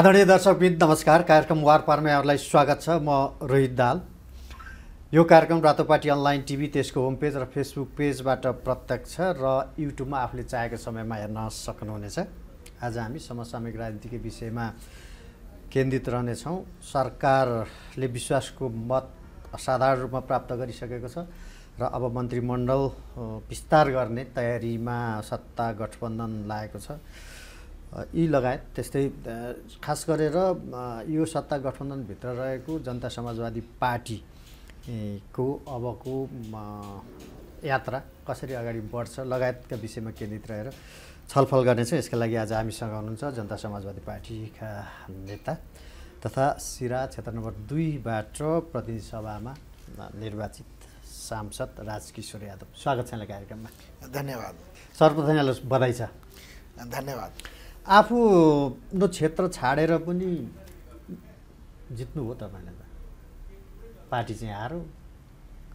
आदरणीय दर्शकविद नमस्कार कार्यक्रम वारपारमा यहाँहरूलाई स्वागत छ म रोहित दाल यो कार्यक्रम रातो पार्टी अनलाइन टिभी त्यसको होम पेज र फेसबुक पेजबाट प्रत्यक्ष छ र युट्युबमा आफूले चाहेको समयमा हेर्न सक्नुहुनेछ आज हामी समसामयिक राजनीतिको विषयमा केन्द्रित रहनेछौँ सरकारले विश्वासको मत असाधारण रूपमा प्राप्त गरिसकेको छ र अब मन्त्रीमण्डल विस्तार गर्ने तयारीमा सत्ता गठबन्धन लागेको छ यी लगायत त्यस्तै खास गरेर यो सत्ता गठबन्धनभित्र रहेको जनता समाजवादी पार्टीको अबको यात्रा कसरी अगाडि बढ्छ लगायतका विषयमा केन्द्रित रहेर छलफल गर्नेछौँ यसका लागि आज हामीसँग हुनुहुन्छ जनता समाजवादी पार्टीका नेता तथा सिरा क्षेत्र नम्बर दुईबाट प्रतिनिधि सभामा निर्वाचित सांसद राजकिशोर यादव स्वागत छ यहाँलाई कार्यक्रममा धन्यवाद सर्वप्रथम यहाँलाई बधाई छ धन्यवाद आफ्नो क्षेत्र छाडेर पनि जित्नु हो तपाईँले त पार्टी चाहिँ हारो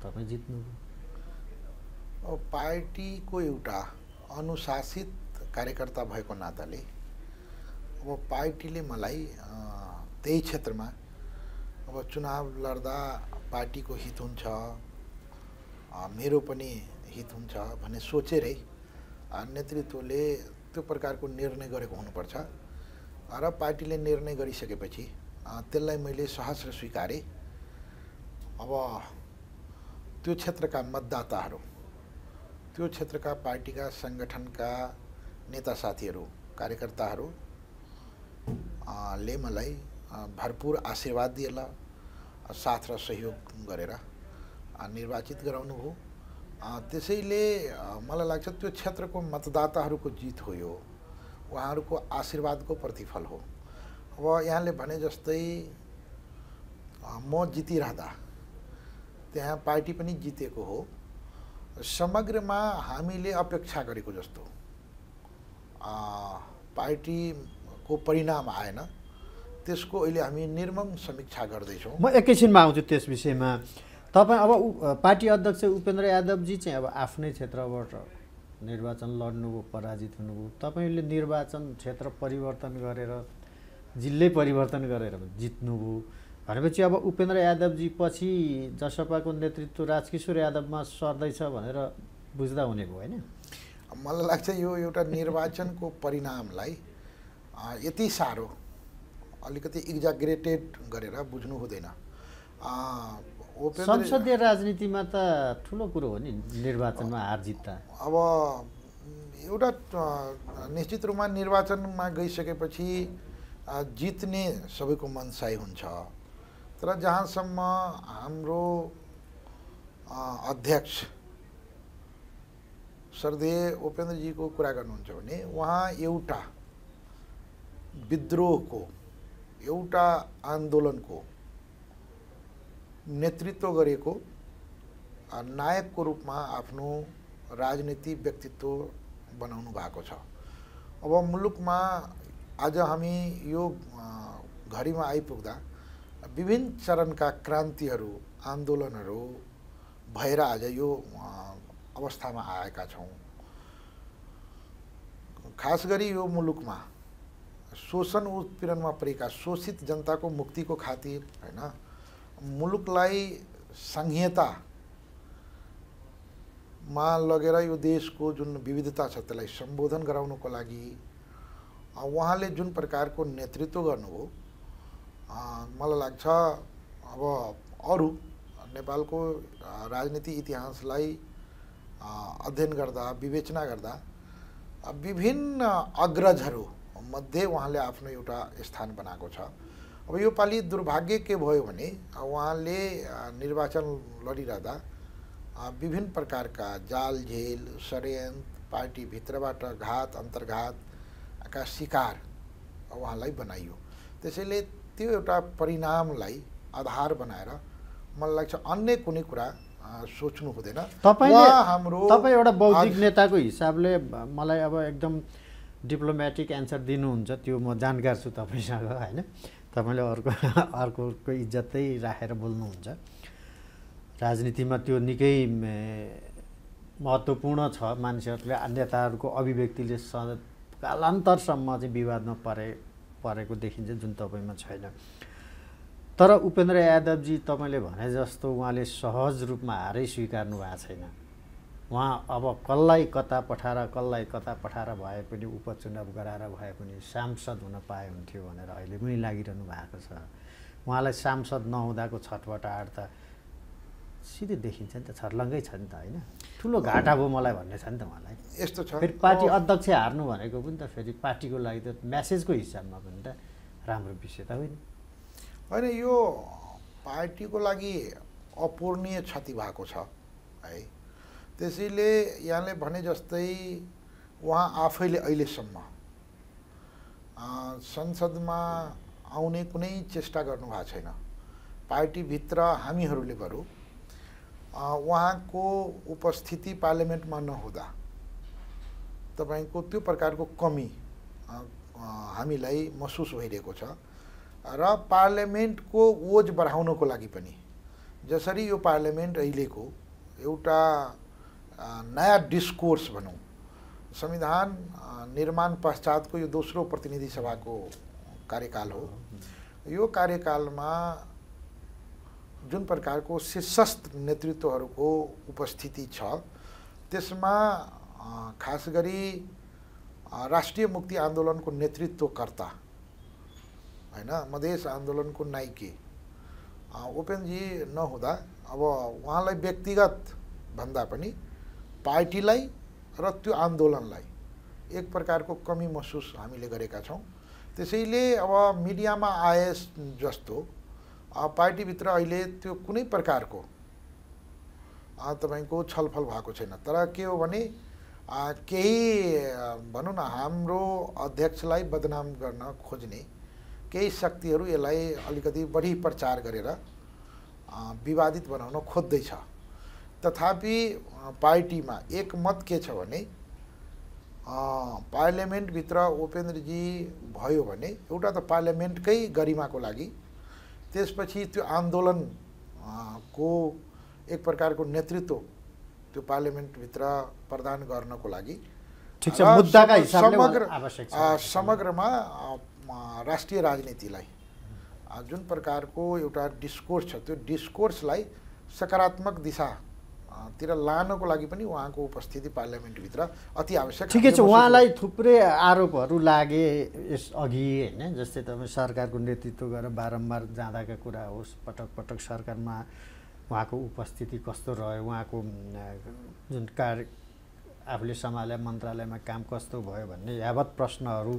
तपाईँ जित्नु पार्टीको एउटा अनुशासित कार्यकर्ता भएको नाताले अब पार्टीले मलाई त्यही क्षेत्रमा अब चुनाव लड्दा पार्टीको हित हुन्छ मेरो पनि हित हुन्छ भन्ने सोचेरै नेतृत्वले त्यो प्रकारको निर्णय गरेको हुनुपर्छ र पार्टीले निर्णय गरिसकेपछि त्यसलाई मैले सहस्र स्वीकारेँ अब त्यो क्षेत्रका मतदाताहरू त्यो क्षेत्रका पार्टीका सङ्गठनका नेता साथीहरू कार्यकर्ताहरू ले मलाई भरपूर आशीर्वाद दिएला साथ र सहयोग गरेर निर्वाचित गराउनुभयो त्यसैले मलाई लाग्छ त्यो क्षेत्रको मतदाताहरूको जित हो यो उहाँहरूको आशीर्वादको प्रतिफल हो अब यहाँले भने जस्तै म जितिरहँदा त्यहाँ पार्टी पनि जितेको हो समग्रमा हामीले अपेक्षा गरेको जस्तो पार्टीको परिणाम आएन त्यसको अहिले हामी निर्मम समीक्षा गर्दैछौँ म एकैछिनमा आउँछु त्यस विषयमा तपाईँ अब पार्टी अध्यक्ष उपेन्द्र यादवजी चाहिँ अब आफ्नै क्षेत्रबाट निर्वाचन लड्नुभयो पराजित हुनुभयो तपाईँले निर्वाचन क्षेत्र परिवर्तन गरेर जिल्लै परिवर्तन गरेर जित्नुभयो भनेपछि अब उपेन्द्र यादवजी पछि जसपाको नेतृत्व राजकिशोर यादवमा सर्दैछ भनेर बुझ्दा हुने भयो होइन मलाई लाग्छ यो एउटा निर्वाचनको परिणामलाई यति साह्रो अलिकति इक्जाग्रेटेड गरेर बुझ्नु हुँदैन संसदीय राजनीतिमा त ठुलो कुरो हो नि निर्वाचनमा हार जित त अब एउटा निश्चित रूपमा निर्वाचनमा गइसकेपछि जित्ने सबैको मनसाय हुन्छ तर जहाँसम्म हाम्रो अध्यक्ष सरदेव उपेन्द्रजीको कुरा गर्नुहुन्छ भने उहाँ एउटा विद्रोहको एउटा आन्दोलनको नेतृत्व गरेको नायकको रूपमा आफ्नो राजनीति व्यक्तित्व बनाउनु भएको छ अब मुलुकमा आज हामी यो घडीमा आइपुग्दा विभिन्न चरणका क्रान्तिहरू आन्दोलनहरू भएर आज यो अवस्थामा आएका छौँ खास गरी यो मुलुकमा शोषण उत्पीडनमा परेका शोषित जनताको मुक्तिको खातिर होइन मुलुकलाई संहितामा लगेर यो देशको जुन विविधता छ त्यसलाई सम्बोधन गराउनुको लागि उहाँले जुन प्रकारको नेतृत्व गर्नुभयो मलाई लाग्छ अब अरू नेपालको राजनीति इतिहासलाई अध्ययन गर्दा विवेचना गर्दा विभिन्न अग्रजहरू मध्ये उहाँले आफ्नो एउटा स्थान बनाएको छ अब यो योपालि दुर्भाग्य के भयो भने उहाँले निर्वाचन लडिरहँदा विभिन्न प्रकारका जाल झेल षड्यन्त्र पार्टीभित्रबाट घात अन्तर्घातका शिकार उहाँलाई बनाइयो त्यसैले त्यो एउटा परिणामलाई आधार बनाएर मलाई लाग्छ अन्य कुनै कुरा सोच्नु हुँदैन हाम्रो तपाईँ एउटा बौद्धिक नेताको हिसाबले मलाई अब एकदम डिप्लोमेटिक एन्सर दिनुहुन्छ त्यो म जानकार छु तपाईँसँग होइन तपाईँले अर्को अर्कोको इज्जतै राखेर बोल्नुहुन्छ राजनीतिमा त्यो निकै महत्त्वपूर्ण छ मानिसहरूले नेताहरूको अभिव्यक्तिले स कालान्तरसम्म चाहिँ विवादमा परे परेको देखिन्छ जुन तपाईँमा छैन तर उपेन्द्र यादवजी तपाईँले भने जस्तो उहाँले सहज रूपमा हारै स्वीकार्नु भएको छैन उहाँ अब कसलाई कता पठाएर कसलाई कता पठाएर भए पनि उपचुनाव गराएर भए पनि सांसद हुन पाए हुन्थ्यो भनेर अहिले पनि लागिरहनु भएको छ उहाँलाई सांसद नहुँदाको छटबाट त सिधै देखिन्छ नि त छर्लङ्गै छ नि त होइन ठुलो घाटा भयो मलाई भन्ने छ नि त उहाँलाई यस्तो छ फेरि पार्टी अध्यक्ष हार्नु भनेको पनि त फेरि पार्टीको लागि त म्यासेजको हिसाबमा पनि त राम्रो विषय त होइन होइन यो पार्टीको लागि अपूर्णीय क्षति भएको छ है त्यसैले यहाँले भने जस्तै उहाँ आफैले अहिलेसम्म संसदमा आउने कुनै चेष्टा गर्नुभएको छैन पार्टीभित्र हामीहरूले बरु उहाँको उपस्थिति पार्लियामेन्टमा नहुँदा तपाईँको त्यो प्रकारको कमी हामीलाई महसुस भइरहेको छ र पार्लियामेन्टको ओज बढाउनको लागि पनि जसरी यो पार्लियामेन्ट अहिलेको एउटा नयाँ डिस्कोर्स भनौँ संविधान निर्माण पश्चातको यो दोस्रो प्रतिनिधि सभाको कार्यकाल हो यो कार्यकालमा जुन प्रकारको शीर्षस्थ नेतृत्वहरूको उपस्थिति छ त्यसमा खास गरी राष्ट्रिय मुक्ति आन्दोलनको नेतृत्वकर्ता होइन मधेस आन्दोलनको नाइके उपेनजी नहुँदा अब उहाँलाई व्यक्तिगत भन्दा पनि पार्टीलाई र त्यो आन्दोलनलाई एक प्रकारको कमी महसुस हामीले गरेका छौँ त्यसैले अब मिडियामा आए जस्तो पार्टीभित्र अहिले त्यो कुनै प्रकारको तपाईँको छलफल भएको छैन तर के हो भने केही भनौँ न हाम्रो अध्यक्षलाई बदनाम गर्न खोज्ने केही शक्तिहरू यसलाई अलिकति बढी प्रचार गरेर विवादित बनाउन खोज्दैछ तथापि पार्टीमा एकमत के छ भने पार्लियामेन्टभित्र उपेन्द्रजी भयो भने एउटा त पार्लियामेन्टकै गरिमाको लागि त्यसपछि त्यो आन्दोलन को एक प्रकारको नेतृत्व त्यो पार्लियामेन्टभित्र प्रदान गर्नको लागि समग्र समग्रमा राष्ट्रिय राजनीतिलाई जुन प्रकारको एउटा डिस्कोर्स छ त्यो डिस्कोर्सलाई सकारात्मक दिशा तिर लानको लागि पनि उहाँको उपस्थिति पार्लियामेन्टभित्र अति आवश्यक ठिकै छ उहाँलाई थुप्रै आरोपहरू लागे यस अघि होइन जस्तै तपाईँ सरकारको नेतृत्व गरेर बारम्बार जाँदाका कुरा होस् पटक पटक सरकारमा उहाँको उपस्थिति कस्तो रह्यो उहाँको जुन कार्य आफूले सम्हाले मन्त्रालयमा काम कस्तो भयो भन्ने यावत प्रश्नहरू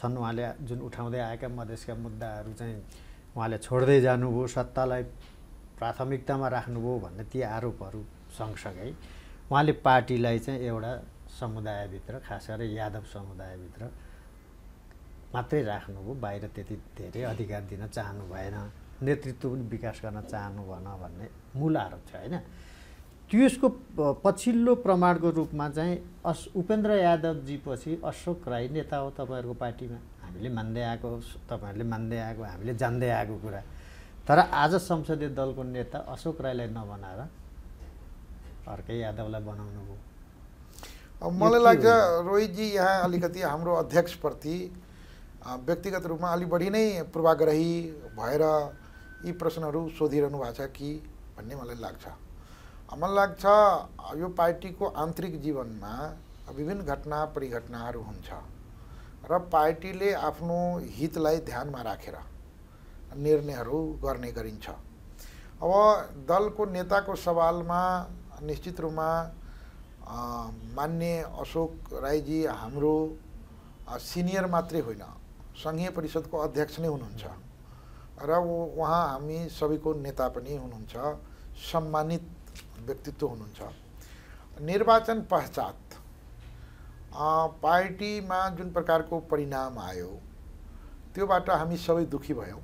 छन् उहाँले जुन उठाउँदै आएका मधेसका मुद्दाहरू चाहिँ उहाँले छोड्दै जानुभयो सत्तालाई प्राथमिकतामा राख्नुभयो भन्ने ती आरोपहरू सँगसँगै उहाँले पार्टीलाई चाहिँ एउटा समुदायभित्र खास गरेर यादव समुदायभित्र मात्रै राख्नुभयो बाहिर त्यति धेरै अधिकार दिन चाहनु भएन नेतृत्व पनि विकास गर्न चाहनु भएन भन्ने मूल आरोप छ होइन त्यसको पछिल्लो प्रमाणको रूपमा चाहिँ अस उपेन्द्र यादवजी पछि अशोक राई नेता हो तपाईँहरूको पार्टीमा हामीले मान्दै आएको तपाईँहरूले मान्दै आएको हामीले जान्दै आएको कुरा तर आज संसदीय दलको नेता अशोक राईलाई नबनाएर अर्कै यादवलाई बनाउनु भयो अब मलाई लाग्छ रोहितजी यहाँ अलिकति हाम्रो अध्यक्षप्रति व्यक्तिगत रूपमा अलि बढी नै पूर्वाग्रही भएर यी प्रश्नहरू सोधिरहनु भएको छ कि भन्ने मलाई लाग्छ मलाई लाग्छ यो पार्टीको आन्तरिक जीवनमा विभिन्न घटना परिघटनाहरू हुन्छ र पार्टीले आफ्नो हितलाई ध्यानमा राखेर निर्णयहरू गर्ने गरिन्छ अब दलको नेताको सवालमा निश्चित रूपमा मान्ने अशोक राईजी हाम्रो सिनियर मात्रै होइन सङ्घीय परिषदको अध्यक्ष नै हुनुहुन्छ र उहाँ हामी सबैको नेता पनि हुनुहुन्छ सम्मानित व्यक्तित्व हुनुहुन्छ निर्वाचन पश्चात पार्टीमा जुन प्रकारको परिणाम आयो त्योबाट हामी सबै दुखी भयौँ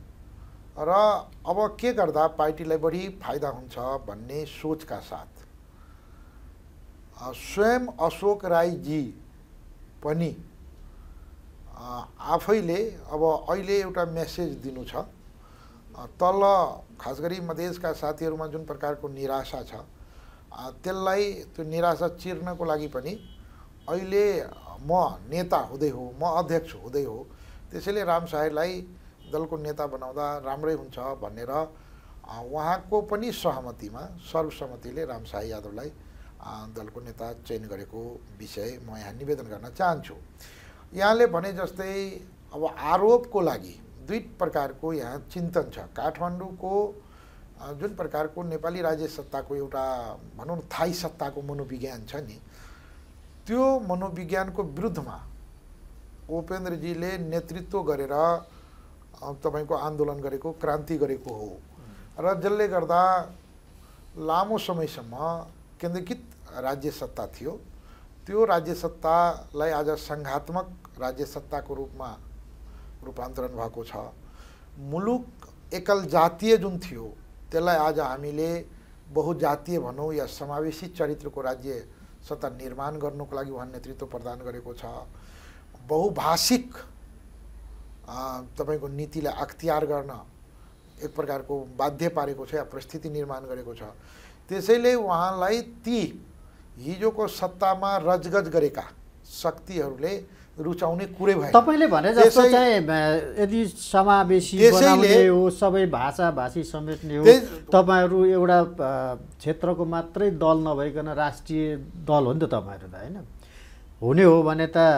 र अब के गर्दा पार्टीलाई बढी फाइदा हुन्छ भन्ने सोचका साथ स्वयं अशोक राईजी पनि आफैले अब अहिले एउटा मेसेज दिनु छ तल खास गरी मधेसका साथीहरूमा जुन प्रकारको निराशा छ त्यसलाई त्यो निराशा चिर्नको लागि पनि अहिले म नेता हुँदै हो म अध्यक्ष हुँदै हो त्यसैले राम साईलाई दलको नेता बनाउँदा राम्रै हुन्छ भनेर उहाँको पनि सहमतिमा सर्वसम्मतिले राम साई यादवलाई दलको नेता चयन गरेको विषय म यहाँ निवेदन गर्न चाहन्छु यहाँले भने जस्तै अब आरोपको लागि दुई प्रकारको यहाँ चिन्तन छ काठमाडौँको जुन प्रकारको नेपाली राज्य सत्ताको एउटा भनौँ न थाई सत्ताको मनोविज्ञान छ नि त्यो मनोविज्ञानको विरुद्धमा उपेन्द्रजीले नेतृत्व गरेर तपाईँको आन्दोलन गरेको क्रान्ति गरेको हो र जसले गर्दा लामो समयसम्म केन्द्रीकृत राज्य सत्ता थियो त्यो राज्य सत्तालाई आज सङ्घात्मक राज्य सत्ताको रूपमा रूपान्तरण भएको छ मुलुक एकल जातीय जुन थियो त्यसलाई आज हामीले बहुजातीय भनौँ या समावेशी चरित्रको राज्य सत्ता निर्माण गर्नुको लागि उहाँ नेतृत्व प्रदान गरेको छ बहुभाषिक तपाईँको नीतिलाई अख्तियार गर्न एक प्रकारको बाध्य पारेको छ या परिस्थिति निर्माण गरेको छ त्यसैले उहाँलाई ती हिजोको सत्तामा रजगज गरेका शक्तिहरूले रुचाउने कुरै भयो तपाईँले भने जस्तो चाहिँ यदि समावेशी बनाउने हो सबै भाषा भाषी समेट्ने हो तपाईँहरू एउटा क्षेत्रको मात्रै दल नभइकन राष्ट्रिय दल हो नि त तपाईँहरू त होइन हुने हो भने त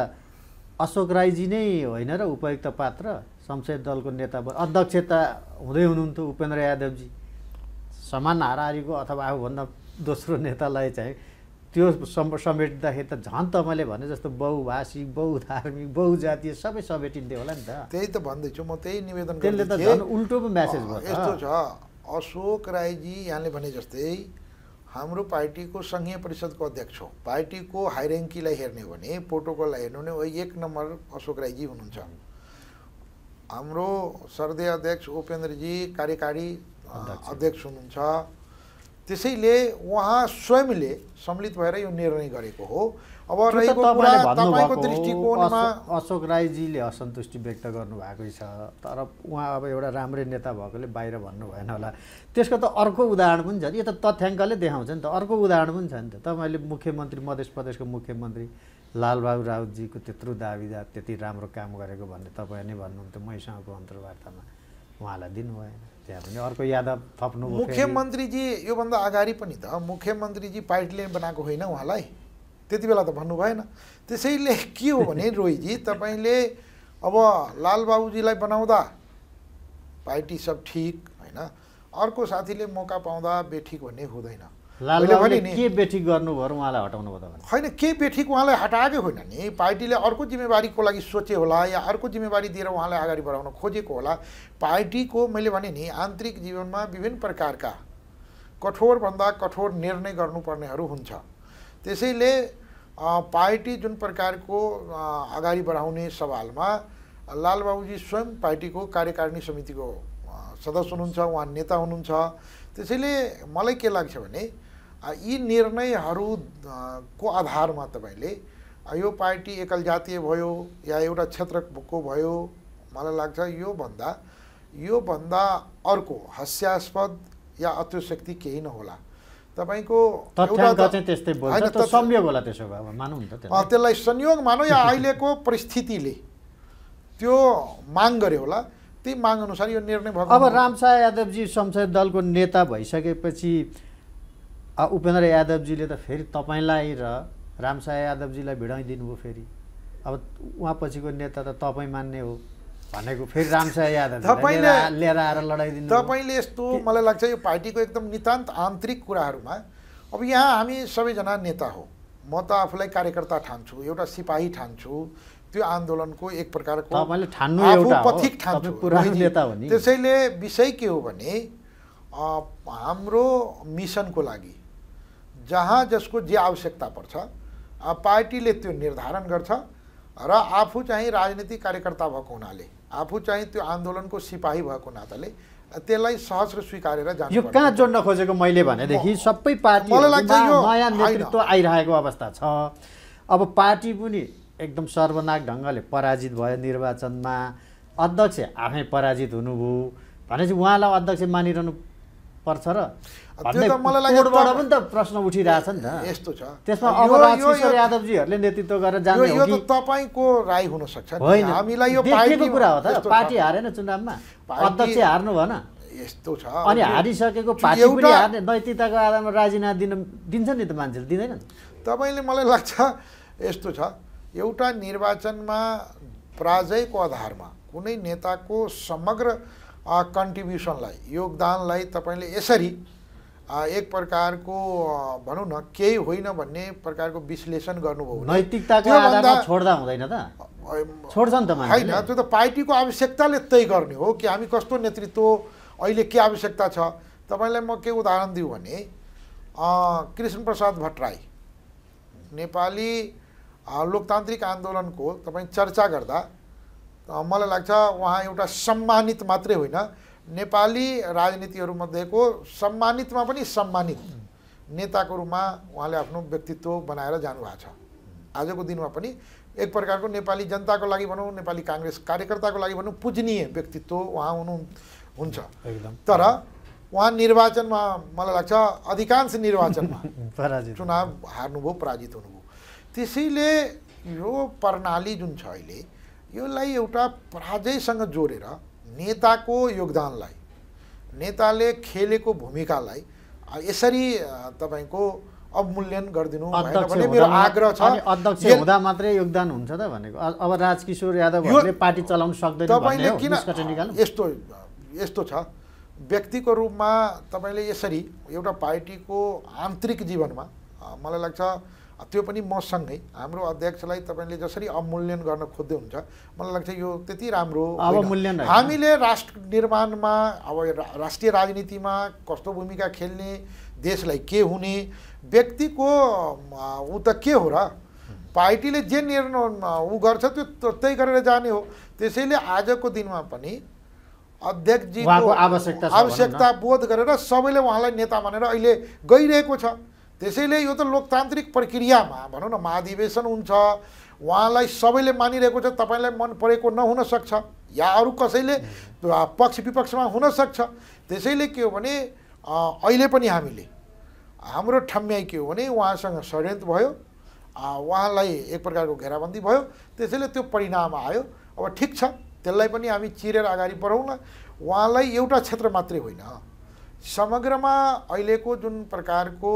अशोक राईजी नै होइन र उपयुक्त पात्र संसद दलको नेता अध्यक्ष त हुँदै हुनुहुन्थ्यो उपेन्द्र यादवजी समान हाराहारीको अथवा आफूभन्दा दोस्रो नेतालाई चाहिँ त्यो सम समेट्दाखेरि त झन् त मैले भने जस्तो बहुभाषिक बहुधार्मिक बहुजातीय सबै समेटिन्थ्यो होला नि त त्यही त भन्दैछु म त्यही निवेदन त्यसले त झन् उल्टो पो म्यासेज भयो यस्तो छ अशोक राईजी यहाँले भने जस्तै हाम्रो पार्टीको सङ्घीय परिषदको अध्यक्ष हो पार्टीको हाइरेङ्कीलाई हेर्ने हो भने प्रोटोकललाई हेर्नु भने एक नम्बर अशोक राईजी हुनुहुन्छ हाम्रो सरदेय अध्यक्ष उपेन्द्रजी कार्यकारी अध्यक्ष हुनुहुन्छ त्यसैले उहाँ स्वयंले सम्मिलित भएर यो निर्णय गरेको हो अब रहेको कुरा तपाईँको दृष्टिकोणमा अशोक राईजीले असन्तुष्टि व्यक्त गर्नुभएको छ तर उहाँ अब एउटा राम्रै नेता भएकोले बाहिर भन्नु भएन होला त्यसको त अर्को उदाहरण पनि छ नि यो त तथ्याङ्कले देखाउँछ नि त अर्को उदाहरण पनि छ नि त तपाईँले मुख्यमन्त्री मध्य प्रदेशको मुख्यमन्त्री लालबाबु राउतजीको त्यत्रो दाविदा त्यति राम्रो काम गरेको भन्ने तपाईँ नै भन्नुहुन्थ्यो मैसँगको अन्तर्वार्तामा उहाँलाई दिनु त्यहाँ पनि अर्को यादव थप्नु मुख्यमन्त्रीजी योभन्दा अगाडि पनि त मुख्यमन्त्रीजी पार्टीले बनाएको होइन उहाँलाई त्यति बेला त भन्नु भएन त्यसैले के हो भने रोहिजी तपाईँले अब लालबाबुजीलाई बनाउँदा पार्टी सब ठिक होइन अर्को साथीले मौका पाउँदा बेठिक भन्ने हुँदैन के गर्नुभयो उहाँलाई हटाउनु होइन के बेठिक उहाँलाई हटाएको होइन नि पार्टीले अर्को जिम्मेवारीको लागि सोचे होला या अर्को जिम्मेवारी दिएर उहाँलाई अगाडि बढाउन खोजेको होला पार्टीको मैले भने नि आन्तरिक जीवनमा विभिन्न प्रकारका कठोरभन्दा कठोर निर्णय गर्नुपर्नेहरू हुन्छ त्यसैले पार्टी जुन प्रकारको अगाडि बढाउने सवालमा लालबाबुजी स्वयं पार्टीको कार्यकारिणी समितिको सदस्य हुनुहुन्छ उहाँ नेता हुनुहुन्छ त्यसैले मलाई के लाग्छ भने यी निर्णयहरूको आधारमा तपाईँले यो पार्टी एकल जातीय भयो या एउटा क्षेत्रको भयो मलाई लाग्छ योभन्दा योभन्दा अर्को हास्यास्पद या अत्युशक्ति केही नहोला तपाईँको त्यसलाई संयोग मानौ या अहिलेको परिस्थितिले त्यो माग गर्यो होला त्यही माग अनुसार यो निर्णय भयो अब रामसा यादवजी संसद दलको नेता भइसकेपछि उपेन्द्र यादवजीले त फेरि तपाईँलाई र रामसाय यादवजीलाई भिडाइदिनु भयो फेरि अब उहाँ पछिको नेता त तपाईँ मान्ने हो भनेको फेरि रामसाय यादव तपाईँले लिएर आएर लडाइदिनु तपाईँले यस्तो मलाई लाग्छ यो पार्टीको एकदम नितान्त आन्तरिक कुराहरूमा अब यहाँ हामी सबैजना नेता हो म त आफूलाई कार्यकर्ता ठान्छु एउटा सिपाही ठान्छु त्यो आन्दोलनको एक प्रकारको पथिक ठान्छु त्यसैले विषय के हो भने हाम्रो मिसनको लागि जहाँ जसको जे आवश्यकता पर्छ पार्टीले त्यो निर्धारण गर्छ र आफू चाहिँ राजनीतिक कार्यकर्ता भएको हुनाले आफू चाहिँ त्यो आन्दोलनको सिपाही भएको नाताले त्यसलाई सहज र स्वीकारेर जान्छ यो कहाँ जोड्न खोजेको मैले भनेदेखि सबै पार्टी नयाँ नेतृत्व आइरहेको अवस्था छ अब पार्टी पनि एकदम सर्वनाक ढङ्गले पराजित भयो निर्वाचनमा अध्यक्ष आफै पराजित हुनुभयो भनेपछि उहाँलाई अध्यक्ष मानिरहनु पर्छ र पनि त प्रश्न उठिरहेछ नि त यस्तो छ त्यसमा अब किशोर यादवजीहरूले नेतृत्व गरेर जाने यो त तपाईँको राई हुनसक्छ होइन हामीलाई यो पार्टीको कुरा हो त पार्टी हारेन चुनावमा अध्यक्ष हार्नु भएन यस्तो छ अनि हारिसकेको पार्टी पनि हार्ने नैतिकताको आधारमा राजीनामा दिन दिन्छ नि त मान्छेले दिँदैनन् तपाईँले मलाई लाग्छ यस्तो छ एउटा निर्वाचनमा पराजयको आधारमा कुनै नेताको समग्र कन्ट्रिब्युसनलाई योगदानलाई तपाईँले यसरी एक प्रकारको भनौँ न केही होइन भन्ने प्रकारको विश्लेषण गर्नुभयो छोड्दा हुँदैन त त होइन त्यो त पार्टीको आवश्यकताले तय गर्ने हो कि हामी कस्तो नेतृत्व अहिले के आवश्यकता छ तपाईँलाई म के उदाहरण दिउँ भने कृष्ण प्रसाद भट्टराई नेपाली लोकतान्त्रिक आन्दोलनको तपाईँ चर्चा गर्दा मलाई लाग्छ उहाँ एउटा सम्मानित मात्रै होइन नेपाली राजनीतिहरूमध्येको सम्मानितमा पनि सम्मानित नेताको रूपमा उहाँले आफ्नो व्यक्तित्व बनाएर जानुभएको छ आजको दिनमा पनि एक प्रकारको नेपाली जनताको लागि भनौँ नेपाली काङ्ग्रेस कार्यकर्ताको लागि भनौँ पूजनीय व्यक्तित्व उहाँ हुनु हुन्छ तर उहाँ निर्वाचनमा मलाई लाग्छ अधिकांश निर्वाचनमा पराजित चुनाव हार्नुभयो पराजित हुनुभयो त्यसैले यो प्रणाली जुन छ अहिले यसलाई एउटा पराजयसँग जोडेर नेताको योगदानलाई नेताले खेलेको भूमिकालाई यसरी तपाईँको अवमूल्यन गरिदिनु भने मेरो आग्रह छ अध्यक्ष हुँदा मात्रै योगदान हुन्छ त भनेको अब राजकिशोर यादव पार्टी चलाउन सक्दैन तपाईँले किन यस्तो यस्तो छ व्यक्तिको रूपमा तपाईँले यसरी एउटा पार्टीको आन्तरिक जीवनमा मलाई लाग्छ त्यो पनि मसँगै हाम्रो अध्यक्षलाई तपाईँले जसरी अवमूल्यन गर्न खोज्दै हुन्छ मलाई लाग्छ यो त्यति राम्रो हामीले राष्ट्र निर्माणमा अब राष्ट्रिय राजनीतिमा कस्तो भूमिका खेल्ने देशलाई के हुने व्यक्तिको ऊ त के हो र पार्टीले जे निर्णय ऊ गर्छ त्यो त्यही गरेर जाने हो त्यसैले आजको दिनमा पनि अध्यक्षजीको आवश्यकता आवश्यकता बोध गरेर सबैले उहाँलाई नेता भनेर अहिले गइरहेको छ त्यसैले यो त लोकतान्त्रिक प्रक्रियामा भनौँ न महाधिवेशन हुन्छ उहाँलाई सबैले मानिरहेको छ तपाईँलाई मन परेको नहुनसक्छ या अरू कसैले पक्ष विपक्षमा हुनसक्छ त्यसैले के हो भने अहिले पनि हामीले हाम्रो ठम्याइ के हो भने उहाँसँग षड्यन्त्र भयो उहाँलाई एक प्रकारको घेराबन्दी भयो त्यसैले त्यो परिणाम आयो अब ठिक छ त्यसलाई पनि हामी चिरेर अगाडि बढौँला उहाँलाई एउटा क्षेत्र मात्रै होइन समग्रमा अहिलेको जुन प्रकारको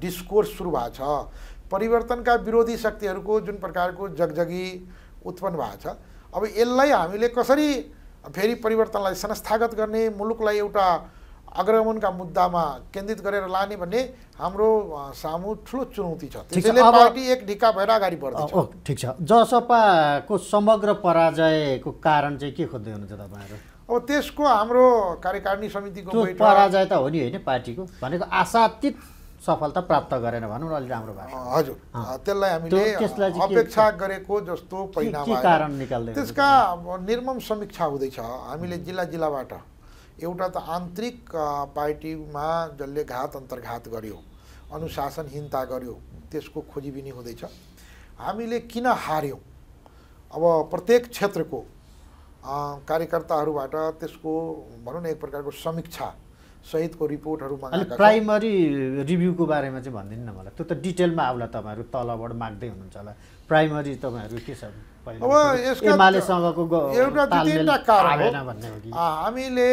डिस्कोर्स सुरु भएको छ परिवर्तनका विरोधी शक्तिहरूको जुन प्रकारको जगजगी उत्पन्न भएको छ अब यसलाई हामीले कसरी फेरि परिवर्तनलाई संस्थागत गर्ने मुलुकलाई एउटा अग्रगमनका मुद्दामा केन्द्रित गरेर लाने भन्ने हाम्रो सामु ठुलो चुनौती छ त्यसैले पार्टी एक ढिक्का भएर अगाडि बढ्दैछ ठिक छ जसपाको समग्र पराजयको कारण चाहिँ के खोज्दै हुनुहुन्छ तपाईँहरू अब त्यसको हाम्रो कार्यकारिणी समितिको पराजय त हो नि होइन पार्टीको भनेको आशातीत सफलता प्राप्त गरेन भनौँ न अलिक राम्रो भएको हजुर त्यसलाई हामीले अपेक्षा गरेको जस्तो परिणाम त्यसका निर्मम समीक्षा हुँदैछ हामीले जिल्ला जिल्लाबाट एउटा त आन्तरिक पार्टीमा जसले घात अन्तर्घात गर्यो अनुशासनहीनता गर्यो त्यसको खोजीबिनी हुँदैछ हामीले किन हार्यौँ अब प्रत्येक क्षेत्रको कार्यकर्ताहरूबाट त्यसको भनौँ न एक प्रकारको समीक्षा सहितको रिपोर्टहरू प्राइमरी रिभ्यूको बारेमा चाहिँ भनिदिनु न मलाई त्यो त डिटेलमा आउला तपाईँहरू तलबाट माग्दै हुनुहुन्छ होला प्राइमरी तपाईँहरू के छ अब एउटा तिनवटा कारण हामीले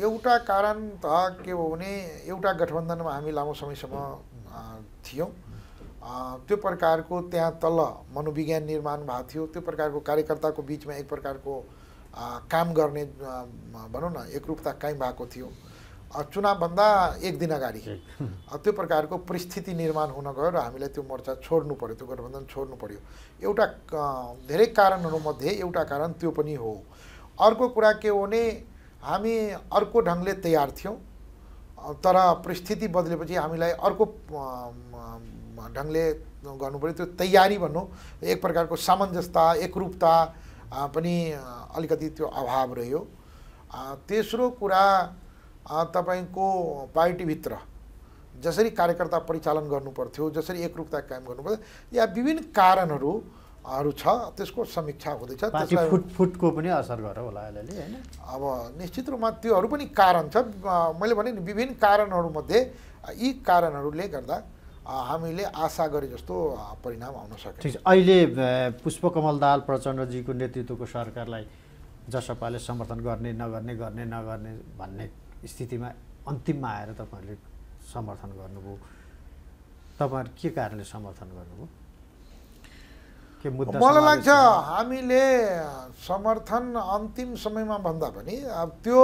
एउटा कारण त के हो भने एउटा गठबन्धनमा हामी लामो समयसम्म थियौँ त्यो प्रकारको त्यहाँ तल मनोविज्ञान निर्माण भएको थियो त्यो प्रकारको कार्यकर्ताको बिचमा एक प्रकारको काम गर्ने भनौँ न एकरूपता कायम भएको थियो चुनावभन्दा एक दिन अगाडि त्यो प्रकारको परिस्थिति निर्माण हुन गयो र हामीलाई त्यो मोर्चा छोड्नु पऱ्यो त्यो गठबन्धन छोड्नु पऱ्यो एउटा धेरै कारणहरूमध्ये एउटा कारण त्यो पनि हो अर्को कुरा के हो भने हामी अर्को ढङ्गले तयार थियौँ तर परिस्थिति बदलेपछि हामीलाई अर्को ढङ्गले गर्नु पऱ्यो त्यो तयारी भनौँ एक प्रकारको सामञ्जसता एकरूपता पनि अलिकति त्यो अभाव रह्यो तेस्रो कुरा तपाईँको पार्टीभित्र जसरी कार्यकर्ता परिचालन गर्नुपर्थ्यो जसरी एकरूपता कायम गर्नु पर्थ्यो या विभिन्न कारणहरू हरू छ त्यसको समीक्षा हुँदैछ फुट त्यसलाई फुटको पनि असर गर होला अलिअलि होइन अब निश्चित रूपमा त्योहरू पनि कारण छ मैले भने विभिन्न कारणहरूमध्ये यी कारणहरूले गर्दा हामीले आशा गरे जस्तो परिणाम आउन सक्छ ठिक छ अहिले पुष्पकमल दाहाल प्रचण्डजीको नेतृत्वको सरकारलाई जसपाले समर्थन गर्ने नगर्ने गर्ने नगर्ने भन्ने स्थितिमा अन्तिममा आएर तपाईँहरूले समर्थन गर्नुभयो तपाईँहरू के कारणले समर्थन गर्नुभयो मलाई लाग्छ हामीले समर्थन अन्तिम समयमा भन्दा पनि अब त्यो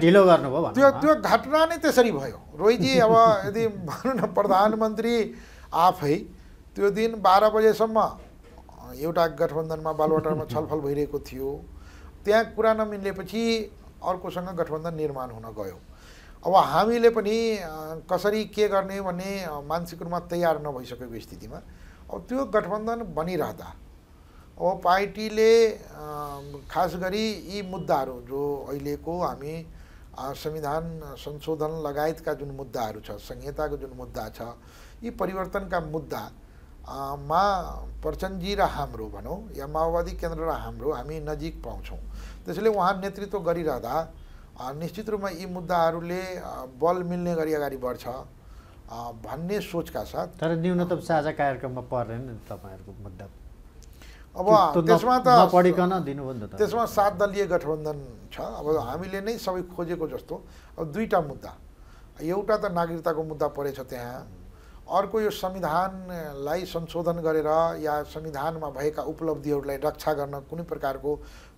ढिलो गर्नुभयो त्यो त्यो घटना नै त्यसरी भयो रोहितजी अब यदि भनौँ न प्रधानमन्त्री आफै त्यो दिन बाह्र बजेसम्म एउटा गठबन्धनमा बालवाटारमा छलफल भइरहेको थियो त्यहाँ कुरा नमिलेपछि अर्कोसँग गठबन्धन निर्माण हुन गयो अब हामीले पनि कसरी के गर्ने भन्ने मानसिक रूपमा तयार नभइसकेको स्थितिमा त्यो गठबन्धन बनिरहँदा अब पार्टीले खास गरी यी मुद्दाहरू जो अहिलेको हामी संविधान संशोधन लगायतका जुन मुद्दाहरू छ संहिताको जुन मुद्दा छ यी परिवर्तनका मुद्दा मा प्रचण्डजी र हाम्रो भनौँ या माओवादी केन्द्र र हाम्रो हामी नजिक पाउँछौँ त्यसैले उहाँ नेतृत्व गरिरहँदा निश्चित रूपमा यी मुद्दाहरूले बल मिल्ने गरी अगाडि बढ्छ भन्ने सोचका साथ तर न्यूनतम साझा कार्यक्रममा पर्दैन तपाईँहरूको मुद्दा अब त्यसमा त पढिकन दिनुभन्दा त्यसमा सात दलीय गठबन्धन छ अब हामीले नै सबै खोजेको जस्तो अब दुईवटा मुद्दा एउटा त नागरिकताको मुद्दा परेछ त्यहाँ अर्को यो संविधानलाई संशोधन गरेर या संविधानमा भएका उपलब्धिहरूलाई रक्षा गर्न कुनै प्रकारको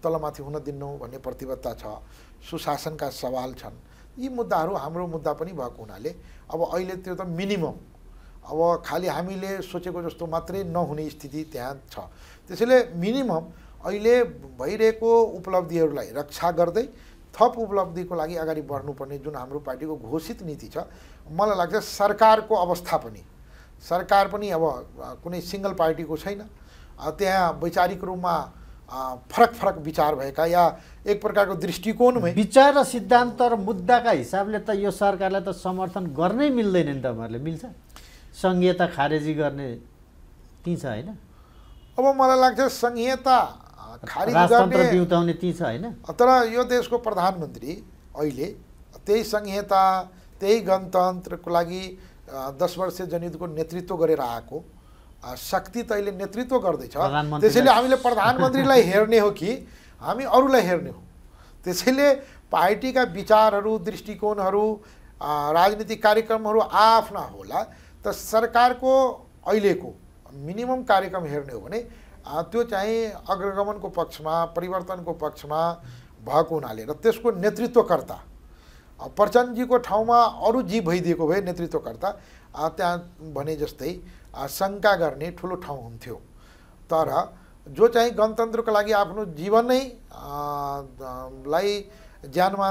तलमाथि हुन दिनु भन्ने प्रतिबद्धता छ सुशासनका सवाल छन् यी मुद्दाहरू हाम्रो मुद्दा पनि भएको हुनाले अब अहिले त्यो त मिनिमम अब खालि हामीले सोचेको जस्तो मात्रै नहुने स्थिति त्यहाँ छ त्यसैले मिनिमम अहिले भइरहेको उपलब्धिहरूलाई रक्षा गर्दै थप उपलब्धिको लागि अगाडि बढ्नुपर्ने जुन हाम्रो पार्टीको घोषित नीति छ मलाई लाग्छ सरकारको अवस्था पनि सरकार पनि अब कुनै सिङ्गल पार्टीको छैन त्यहाँ वैचारिक रूपमा फरक फरक विचार भएका या एक प्रकारको दृष्टिकोणमै विचार र सिद्धान्त र मुद्दाका हिसाबले त यो सरकारलाई त समर्थन गर्नै मिल्दैन नि तपाईँहरूले मिल्छ सङ्घीयता खारेजी गर्ने ती छ होइन अब मलाई लाग्छ सङ्घीयता खारेज गर्ने ती छ होइन तर यो देशको प्रधानमन्त्री अहिले त्यही सङ्घीयता त्यही गणतन्त्रको लागि दस वर्ष जनयुद्धको नेतृत्व गरेर आएको शक्ति त अहिले नेतृत्व गर्दैछ त्यसैले हामीले प्रधानमन्त्रीलाई हेर्ने हो कि हामी अरूलाई हेर्ने हो त्यसैले पार्टीका विचारहरू दृष्टिकोणहरू राजनीतिक कार्यक्रमहरू आआफ्ना होला त सरकारको अहिलेको मिनिमम कार्यक्रम हेर्ने हो भने त्यो चाहिँ अग्रगमनको पक्षमा परिवर्तनको पक्षमा भएको हुनाले र त्यसको नेतृत्वकर्ता प्रचण्डजीको ठाउँमा अरू जी भइदिएको भए नेतृत्वकर्ता त्यहाँ भने जस्तै शङ्का गर्ने ठुलो ठाउँ हुन्थ्यो तर जो चाहिँ गणतन्त्रको लागि आफ्नो जीवनै लाई ज्यानमा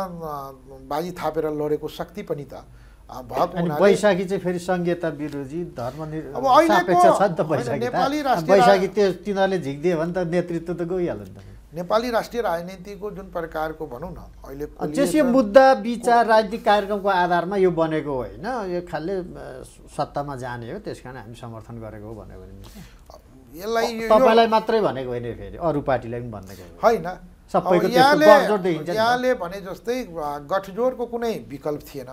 बाजी थापेर लडेको शक्ति पनि त वैशाखी चाहिँ फेरि सङ्घीयता विरोधी धर्म अब नेपाली तिनीहरूले झिक्दियो भने त नेतृत्व त गइहाल्यो नि त नेपाली राष्ट्रिय राजनीतिको जुन प्रकारको भनौँ न अहिले यो मुद्दा विचार राजनीतिक कार्यक्रमको आधारमा यो बनेको होइन यो खालि सत्तामा जाने हो त्यस कारण हामी समर्थन गरेको हो भन्यो भने यसलाई तपाईँलाई मात्रै भनेको होइन फेरि अरू पार्टीलाई पनि भनेको होइन यहाँले भने जस्तै गठजोडको कुनै विकल्प थिएन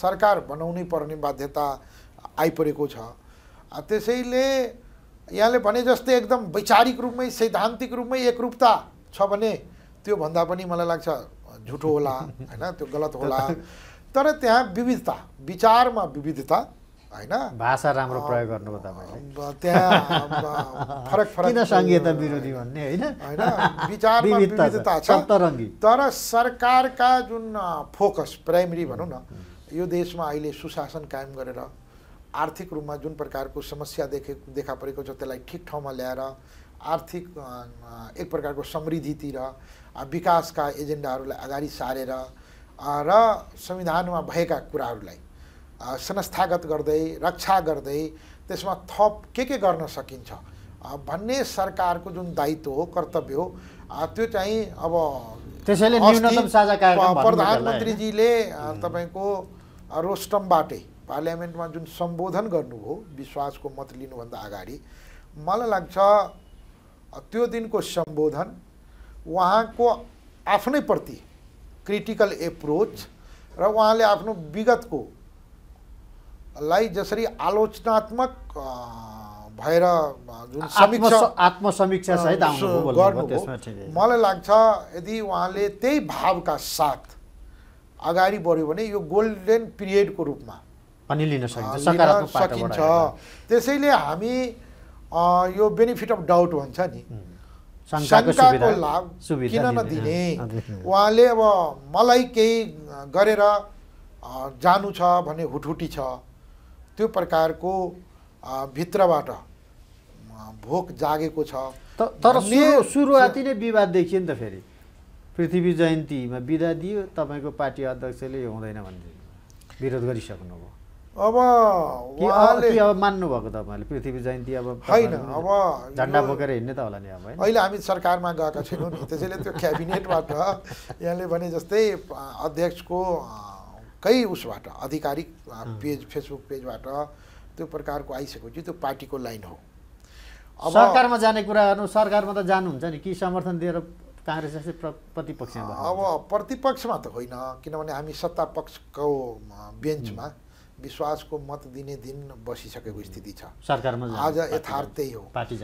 सरकार बनाउनै पर्ने बाध्यता आइपरेको छ त्यसैले यहाँले भने जस्तै एकदम वैचारिक रूपमै सैद्धान्तिक रूपमै एकरूपता छ भने त्योभन्दा पनि मलाई लाग्छ झुटो होला होइन त्यो गलत होला तर त्यहाँ विविधता विचारमा विविधता होइन भाषा राम्रो प्रयोग गर्नु त्यहाँ फरक फरक विरोधी भन्ने होइन विचारमा विविधता छ तर सरकारका जुन फोकस प्राइमेरी भनौँ न यो देशमा अहिले सुशासन कायम गरेर आर्थिक रूपमा जुन प्रकारको समस्या देखे देखा परेको छ त्यसलाई ठिक ठाउँमा ल्याएर आर्थिक एक प्रकारको समृद्धितिर विकासका एजेन्डाहरूलाई अगाडि सारेर र संविधानमा भएका कुराहरूलाई संस्थागत गर्दै रक्षा गर्दै त्यसमा थप के के गर्न सकिन्छ भन्ने सरकारको जुन दायित्व हो कर्तव्य हो त्यो चाहिँ अब त्यसैले प्रधानमन्त्रीजीले तपाईँको रोस्टमबाटै पार्लियामेन्टमा जुन सम्बोधन गर्नुभयो विश्वासको मत लिनुभन्दा अगाडि मलाई लाग्छ त्यो दिनको सम्बोधन उहाँको आफ्नैप्रति क्रिटिकल एप्रोच र उहाँले आफ्नो विगतको लाई जसरी आलोचनात्मक भएर जुन समीक्षा आत्मसमीक्षा सहित गर्नु मलाई लाग्छ यदि उहाँले त्यही भावका साथ अगाडि बढ्यो भने यो गोल्डेन पिरियडको रूपमा पनि लिन सकिन्छ सकिन्छ त्यसैले हामी यो बेनिफिट अफ डाउट भन्छ नि शङ्काको लाभ किन नदिने उहाँले अब मलाई केही गरेर जानु छ भने हुटहुटी छ त्यो प्रकारको भित्रबाट भोक जागेको छ तर सुरुवाती नै विवाद देखियो नि त फेरि पृथ्वी जयन्तीमा बिदा दियो तपाईँको पार्टी अध्यक्षले हुँदैन भनेर विरोध गरिसक्नु अब अब मान्नु भएको पृथ्वी जयन्ती अब होइन अब झन्डा बोकेर हिँड्ने त होला नि अब अहिले हामी सरकारमा गएका छैनौँ नि त्यसैले त्यो क्याबिनेटबाट यहाँले भने जस्तै अध्यक्षको कै उसबाट आधिकारिक पेज फेसबुक पेजबाट त्यो प्रकारको आइसकेपछि त्यो पार्टीको लाइन हो अब सरकारमा जाने कुरा गर्नु सरकारमा त जानुहुन्छ नि कि समर्थन दिएर काङ्ग्रेस जस्तै प्रतिपक्षमा अब प्रतिपक्षमा त होइन किनभने हामी सत्ता पक्षको बेन्चमा विश्वासको मत दिने दिन बसिसकेको स्थिति छ सरकारमा आज यथार्थ त्यही हो पार्टी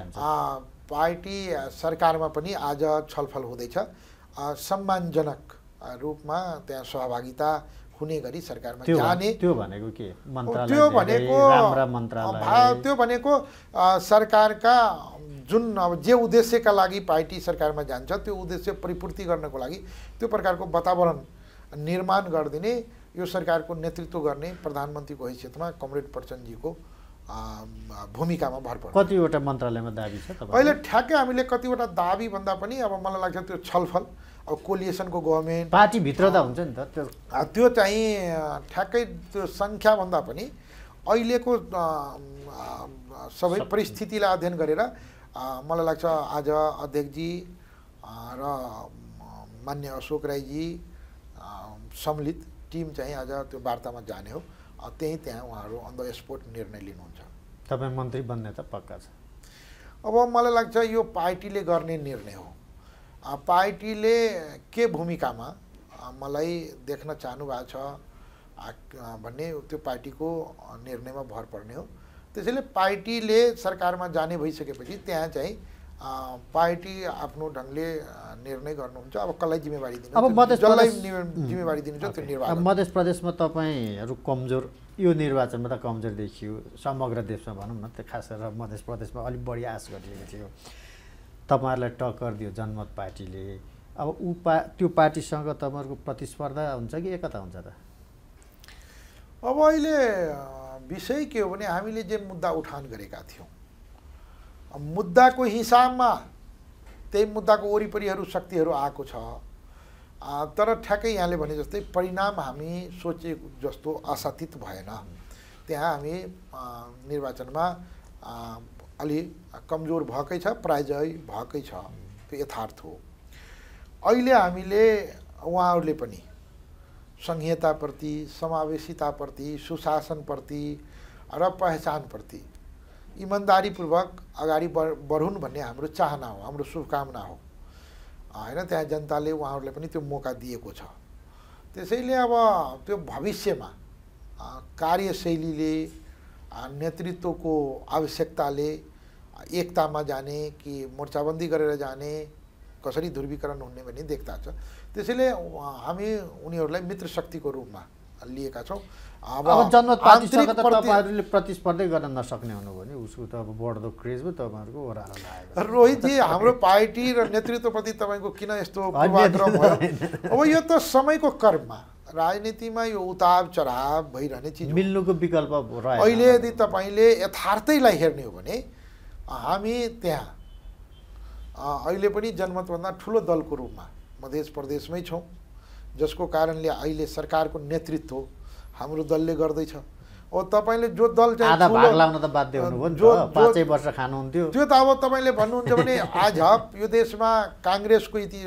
पार्टी सरकारमा पनि आज छलफल हुँदैछ सम्मानजनक रूपमा त्यहाँ सहभागिता हुने गरी सरकारमा जाने त्यो भनेको के त्यो भनेको त्यो भनेको सरकारका जुन अब जे उद्देश्यका लागि पार्टी सरकारमा जान्छ त्यो उद्देश्य परिपूर्ति गर्नको लागि त्यो प्रकारको वातावरण निर्माण गरिदिने यो सरकारको नेतृत्व गर्ने प्रधानमन्त्रीको हैसियतमा कमरेड प्रचण्डजीको भूमिकामा भर पर्छ कतिवटा मन्त्रालयमा दाबी छ अहिले ठ्याक्कै हामीले कतिवटा दाबी भन्दा पनि अब मलाई लाग्छ त्यो छलफल अब कोलिएसनको गभर्मेन्ट पार्टीभित्र त हुन्छ नि त त्यो चाहिँ ठ्याक्कै त्यो सङ्ख्याभन्दा पनि अहिलेको सबै परिस्थितिलाई अध्ययन गरेर मलाई लाग्छ आज अध्यक्षजी र मान्य अशोक राईजी सम्मिलित टिम चाहिँ आज त्यो वार्तामा जाने हो त्यही त्यहाँ उहाँहरू अन द स्पोट निर्णय लिनुहुन्छ तपाईँ मन्त्री बन्ने त पक्का छ अब मलाई लाग्छ यो पार्टीले गर्ने निर्णय हो पार्टीले के भूमिकामा मलाई देख्न चाहनु भएको छ भन्ने त्यो पार्टीको निर्णयमा भर पर्ने हो त्यसैले पार्टीले सरकारमा जाने भइसकेपछि त्यहाँ चाहिँ पार्टी आफ्नो ढङ्गले निर्णय गर्नुहुन्छ अब कसलाई जिम्मेवारी दिनु अब मध्य जिम्मेवारी दिनुहुन्छ त्यो निर्वाचन मधेस प्रदेशमा तपाईँहरू कमजोर यो निर्वाचनमा त कमजोर देखियो समग्र देशमा भनौँ न त्यो खास गरेर मधेस प्रदेशमा अलिक बढी आश गरिएको थियो तपाईँहरूलाई टक्कर दियो जनमत पार्टीले अब ऊ पा त्यो पार्टीसँग तपाईँहरूको प्रतिस्पर्धा हुन्छ कि एकता हुन्छ त अब अहिले विषय के हो भने हामीले जे मुद्दा उठान गरेका थियौँ मुद्दाको हिसाबमा त्यही मुद्दाको वरिपरिहरू शक्तिहरू आएको छ तर ठ्याक्कै यहाँले भने जस्तै परिणाम हामी सोचे जस्तो आशातीत भएन त्यहाँ हामी निर्वाचनमा अलि कमजोर भएकै छ प्रायजय भएकै छ त्यो यथार्थ हो अहिले हामीले उहाँहरूले पनि सङ्घीयताप्रति समावेशिताप्रति सुशासनप्रति र पहिचानप्रति इमान्दारीपूर्वक अगाडि बढ बढुन् भन्ने हाम्रो चाहना हो हाम्रो शुभकामना हो होइन त्यहाँ जनताले उहाँहरूलाई पनि त्यो मौका दिएको छ त्यसैले अब त्यो भविष्यमा कार्यशैलीले नेतृत्वको आवश्यकताले एकतामा जाने कि मोर्चाबन्दी गरेर जाने कसरी ध्रुवीकरण हुने भन्ने देख्दा छ त्यसैले हामी उनीहरूलाई मित्र शक्तिको रूपमा लिएका छौँ अब जनमत आन्तरिक तपाईँहरूले प्रतिस्पर्धै गर्न नसक्ने हुनुभयो भने उसको त अब बढ्दो क्रेज पो तपाईँहरूको ओह्रालो रोहितजी हाम्रो पार्टी र नेतृत्वप्रति तपाईँको किन यस्तो अब यो त समयको कर्ममा राजनीतिमा यो उताव चढाव भइरहने चिज मिल्नुको विकल्प अहिले यदि तपाईँले यथार्थैलाई हेर्ने हो भने हामी त्यहाँ अहिले पनि जनमतभन्दा ठुलो दलको रूपमा मध्य प्रदेशमै छौँ जसको कारणले अहिले सरकारको नेतृत्व हाम्रो दलले गर्दैछ अब तपाईँले जो दल चाहिँ त्यो त अब तपाईँले भन्नुहुन्छ भने आज यो देशमा काङ्ग्रेसको इति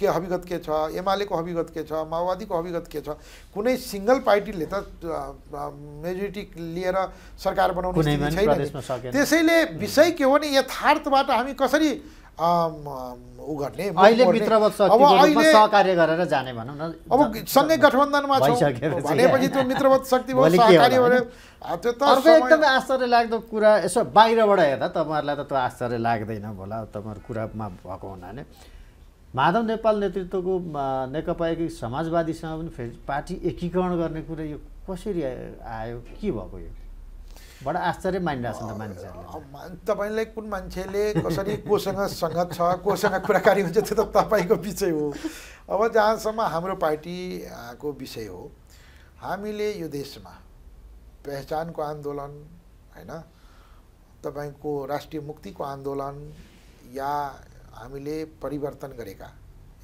के हविगत के छ एमालेको हविगत के छ माओवादीको हविगत के छ कुनै सिङ्गल पार्टीले त मेजोरिटी लिएर सरकार बनाउनु छैन त्यसैले विषय के हो भने यथार्थबाट हामी कसरी ऊ गर्ने अब अहिले सहकार्य गरेर जाने भनौँ अब सँगै गठबन्धनमा भनेपछि त्यो मित्रवत शक्ति भयो सहकार्य त्यो त एकदमै आश्चर्य लाग्दो कुरा यसो बाहिरबाट हेर्दा तपाईँहरूलाई त त्यो आश्चर्य लाग्दैन होला तपाईँहरू कुरामा भएको हुनाले माधव नेपाल नेतृत्वको नेकपा एक समाजवादीसँग पनि फेरि पार्टी एकीकरण गर्ने कुरा यो कसरी आयो के भएको यो बडा आश्चर्य मानिरहेको छ मान्छेहरूले तपाईँलाई कुन मान्छेले कसरी कोसँग सङ्गत छ कोसँग कुराकानी हुन्छ त्यो त तपाईँको विषय हो अब जहाँसम्म हाम्रो पार्टीको विषय हो हामीले यो देशमा पहिचानको आन्दोलन होइन तपाईँको राष्ट्रिय मुक्तिको आन्दोलन या हामीले परिवर्तन गरेका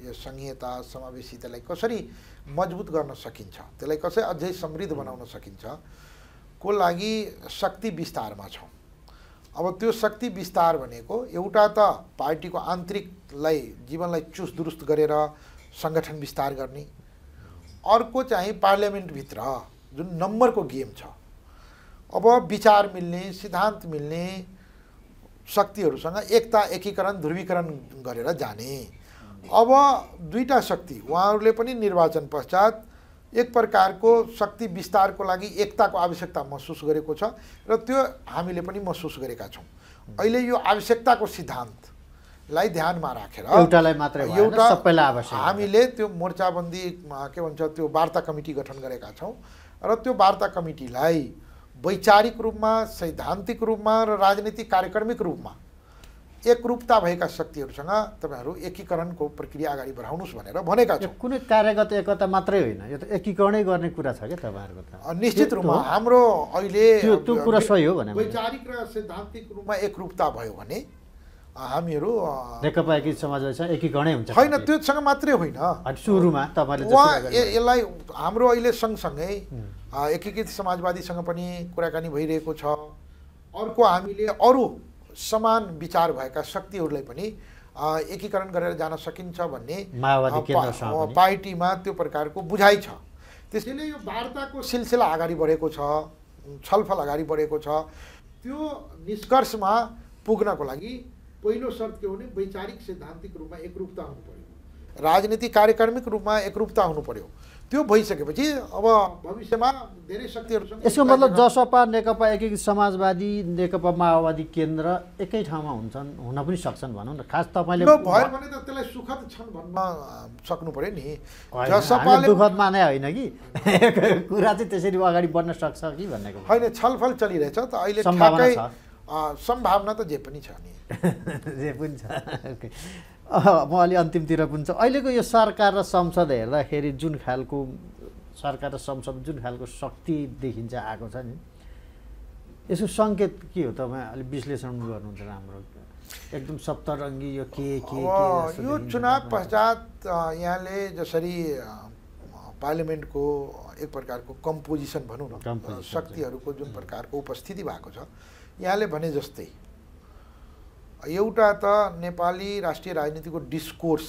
यो सङ्घीयता समावेशितालाई कसरी मजबुत गर्न सकिन्छ त्यसलाई कसरी अझै समृद्ध बनाउन सकिन्छ को लागि शक्ति विस्तारमा छौँ अब त्यो शक्ति विस्तार भनेको एउटा त पार्टीको आन्तरिकलाई जीवनलाई चुस्त दुरुस्त गरेर सङ्गठन विस्तार गर्ने अर्को चाहिँ पार्लियामेन्टभित्र जुन नम्बरको गेम छ अब विचार मिल्ने सिद्धान्त मिल्ने शक्तिहरूसँग एकता एकीकरण ध्रुवीकरण गरेर जाने अब दुईवटा शक्ति उहाँहरूले पनि निर्वाचन पश्चात एक प्रकारको शक्ति विस्तारको लागि एकताको आवश्यकता महसुस गरेको छ र त्यो हामीले पनि महसुस गरेका छौँ अहिले यो आवश्यकताको सिद्धान्तलाई ध्यानमा राखेर एउटालाई मात्र एउटा हामीले त्यो मोर्चाबन्दी के भन्छ त्यो वार्ता कमिटी गठन गरेका छौँ र त्यो वार्ता कमिटीलाई वैचारिक रूपमा सैद्धान्तिक रूपमा र राजनीतिक कार्यक्रमिक रूपमा एकरूपता भएका शक्तिहरूसँग तपाईँहरू एकीकरणको प्रक्रिया अगाडि बढाउनुहोस् भनेर भनेका छौँ कुनै कार्यगत एकता मात्रै होइन यो त एकीकरणै गर्ने कुरा छ क्या तपाईँहरूको निश्चित रूपमा हाम्रो अहिले त्यो कुरा सही हो भने वैचारिक र सैद्धान्तिक रूपमा एकरूपता भयो भने हामीहरू एकी समाज एकीकरणै हुन्छ होइन त्योसँग मात्रै होइन सुरुमा तपाईँले उहाँ यसलाई हाम्रो अहिले सँगसँगै एकीकृत समाजवादीसँग पनि कुराकानी भइरहेको छ अर्को हामीले अरू समान विचार भएका शक्तिहरूलाई पनि एकीकरण गरेर जान सकिन्छ भन्ने पार्टीमा त्यो प्रकारको बुझाइ छ त्यसैले यो वार्ताको सिलसिला अगाडि बढेको छ छलफल अगाडि बढेको छ त्यो निष्कर्षमा पुग्नको लागि पहिलो शर्त के भने वैचारिक सिद्धान्तिक रूपमा एकरूपता हुनु पर्यो राजनीति कार्यक्रमिक रूपमा एकरूपता हुनु पर्यो त्यो भइसकेपछि अब भविष्यमा धेरै शक्तिहरू यसको मतलब जसपा नेकपा एकीकृत समाजवादी नेकपा माओवादी केन्द्र एकै ठाउँमा हुन्छन् हुन पनि सक्छन् भनौँ न खास तपाईँले भयो भने त त्यसलाई सुखद छन् भन्न सक्नु पऱ्यो नि जसपाले दुःखद माने होइन कि कुरा चाहिँ त्यसरी अगाडि बढ्न सक्छ कि भन्ने होइन छलफल चलिरहेछ त अहिले सम्भावना त जे पनि छ नि जे पनि छ म अलि अन्तिमतिर पनि छ अहिलेको यो सरकार र संसद हेर्दाखेरि जुन खालको सरकार र संसद जुन खालको शक्ति देखिन्छ आएको छ नि यसको सङ्केत के हो तपाईँ अलिक विश्लेषण गर्नुहुन्छ राम्रो एकदम सप्तरङ्गी यो के के यो चुनाव पश्चात यहाँले जसरी पार्लियामेन्टको एक प्रकारको कम्पोजिसन भनौँ न शक्तिहरूको जुन प्रकारको उपस्थिति भएको छ यहाँले भने जस्तै एउटा त नेपाली राष्ट्रिय राजनीतिको डिस्कोर्स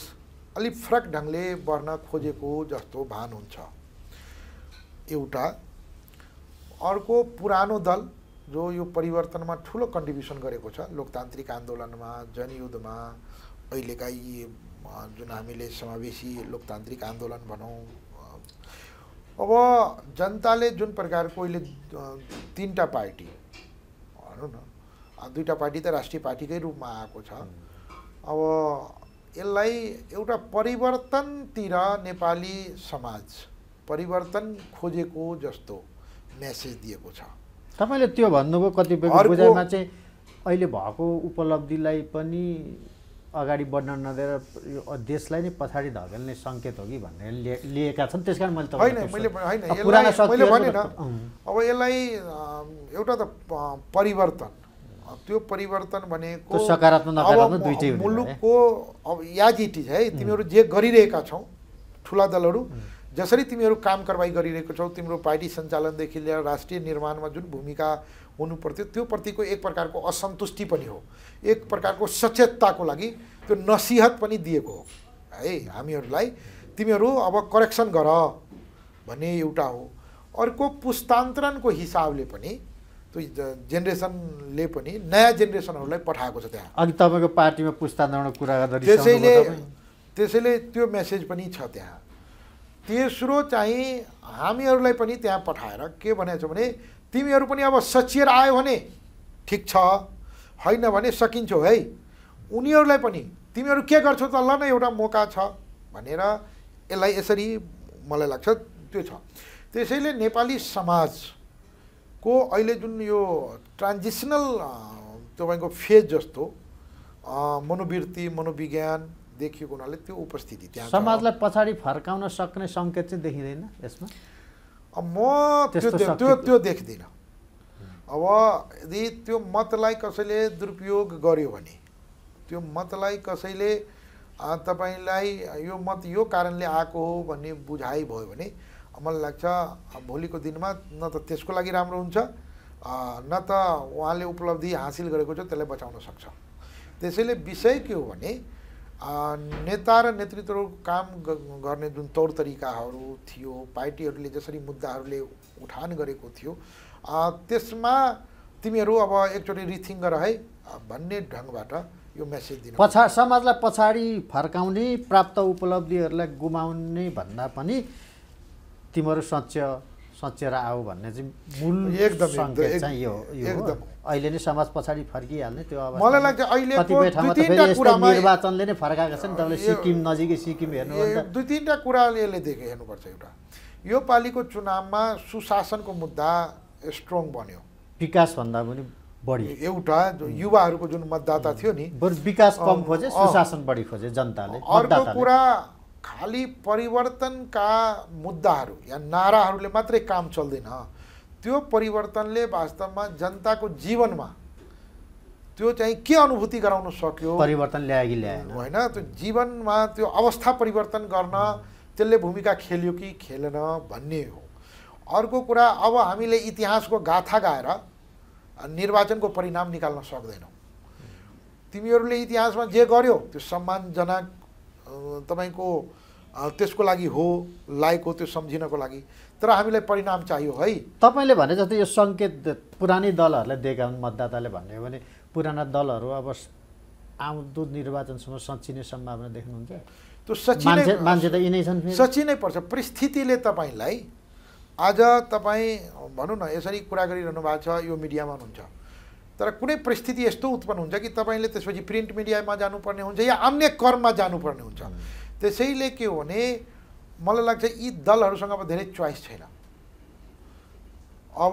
अलिक फरक ढङ्गले बढ्न खोजेको जस्तो भान हुन्छ एउटा अर्को पुरानो दल जो यो परिवर्तनमा ठुलो कन्ट्रिब्युसन गरेको छ लोकतान्त्रिक आन्दोलनमा जनयुद्धमा अहिलेका यी जुन हामीले समावेशी लोकतान्त्रिक आन्दोलन भनौँ अब जनताले जुन प्रकारको अहिले तिनवटा पार्टी भनौँ न दुईवटा पार्टी त राष्ट्रिय पार्टीकै रूपमा आएको छ अब यसलाई एउटा परिवर्तनतिर नेपाली समाज परिवर्तन खोजेको जस्तो मेसेज दिएको छ तपाईँले त्यो भन्नुभयो कतिपय बुझाइमा चाहिँ अहिले भएको उपलब्धिलाई पनि अगाडि बढ्न नदिएर यो देशलाई नै पछाडि धकेल्ने सङ्केत हो कि भन्ने लिएका छन् त्यस कारण मैले होइन मैले होइन मैले भनेन अब यसलाई एउटा त परिवर्तन त्यो परिवर्तन भनेको सकारात्मक मुलुकको अब या है तिमीहरू जे गरिरहेका छौ ठुला दलहरू जसरी तिमीहरू काम कारवाही गरिरहेको छौ तिम्रो पार्टी सञ्चालनदेखि लिएर राष्ट्रिय निर्माणमा जुन भूमिका हुनु पर्थ्यो प्रतिको एक प्रकारको असन्तुष्टि पनि हो एक प्रकारको सचेतताको लागि त्यो नसिहत पनि दिएको हो है हामीहरूलाई तिमीहरू अब करेक्सन गर भन्ने एउटा हो अर्को पुस्तान्तरणको हिसाबले पनि त्यो जेनेरेसनले पनि नयाँ जेनेरेसनहरूलाई पठाएको छ त्यहाँ अघि तपाईँको पार्टीमा पुस्ता कुरा गर्दा त्यसैले त्यसैले त्यो मेसेज पनि छ त्यहाँ तेस्रो चाहिँ हामीहरूलाई पनि त्यहाँ पठाएर के भनेको छ भने तिमीहरू पनि अब सचिएर आयो भने ठिक छ होइन भने सकिन्छौ है उनीहरूलाई पनि तिमीहरू के गर्छौ त ल न एउटा मौका छ भनेर यसलाई यसरी मलाई लाग्छ त्यो छ त्यसैले नेपाली समाज को अहिले जुन यो ट्रान्जिसनल तपाईँको फेज जस्तो मनोवृत्ति मनोविज्ञान देखिएको हुनाले त्यो उपस्थिति त्यहाँ समाजलाई पछाडि फर्काउन सक्ने सङ्केत चाहिँ देखिँदैन यसमा म त्यो त्यो त्यो देख्दिनँ अब यदि त्यो मतलाई कसैले दुरुपयोग गर्यो भने त्यो मतलाई कसैले तपाईँलाई यो मत यो कारणले आएको हो भन्ने बुझाइ भयो भने मलाई लाग्छ भोलिको दिनमा न त त्यसको लागि राम्रो हुन्छ न त उहाँले उपलब्धि हासिल गरेको छ त्यसलाई बचाउन सक्छ त्यसैले विषय के हो भने नेता र नेतृत्वहरू काम गर्ने जुन तौर तरिकाहरू थियो पार्टीहरूले जसरी मुद्दाहरूले उठान गरेको थियो त्यसमा तिमीहरू अब एकचोटि रिथिङ गर है भन्ने ढङ्गबाट यो मेसेज दिनु पछा समाजलाई पछाडि फर्काउने प्राप्त उपलब्धिहरूलाई गुमाउने भन्दा पनि तिमीहरू सच्य सचेर आऊ भन्ने चाहिँ मूल एकदम चाहिँ यो एकदम अहिले नै समाज पछाडि फर्किहाल्ने त्यो अब मलाई लाग्छ अहिले निर्वाचनले नै फर्काएको छ नि तपाईँले सिक्किम नजिकै सिक्किम हेर्नु दुई तिनवटा कुराले यसले देखे हेर्नुपर्छ एउटा यो पालिको चुनावमा सुशासनको मुद्दा स्ट्रङ बन्यो विकासभन्दा पनि बढी एउटा युवाहरूको जुन मतदाता थियो नि विकास कम खोजे सुशासन बढी खोजे जनताले अर्को कुरा खालि परिवर्तनका मुद्दाहरू या नाराहरूले मात्रै काम चल्दैन त्यो परिवर्तनले वास्तवमा जनताको जीवनमा त्यो चाहिँ के अनुभूति गराउन सक्यो परिवर्तन ल्यायो कि ल्यायो होइन त्यो जीवनमा त्यो अवस्था परिवर्तन गर्न त्यसले भूमिका खेल्यो कि खेलेन भन्ने हो अर्को कुरा अब हामीले इतिहासको गाथा गाएर निर्वाचनको परिणाम निकाल्न सक्दैनौँ तिमीहरूले इतिहासमा जे गर्यो त्यो सम्मानजनक तपाईँको त्यसको लागि हो लायक हो त्यो सम्झिनको लागि तर हामीलाई परिणाम चाहियो है तपाईँले भने जस्तै यो सङ्केत पुरानै दलहरूलाई दिएका हुन् मतदाताले भन्यो भने पुराना दलहरू अब आउँदो निर्वाचनसम्म सचिने सम्भावना देख्नुहुन्छ त्यो सचिने मान्छे त यिनै छन् सचिनै पर्छ परिस्थितिले तपाईँलाई आज तपाईँ भनौँ न यसरी कुरा गरिरहनु भएको छ यो मिडियामा हुनुहुन्छ तर कुनै परिस्थिति यस्तो उत्पन्न हुन्छ कि तपाईँले त्यसपछि प्रिन्ट मिडियामा जानुपर्ने हुन्छ या अन्य कर्ममा जानुपर्ने हुन्छ त्यसैले के हो भने मलाई लाग्छ यी दलहरूसँग अब धेरै चोइस छैन अब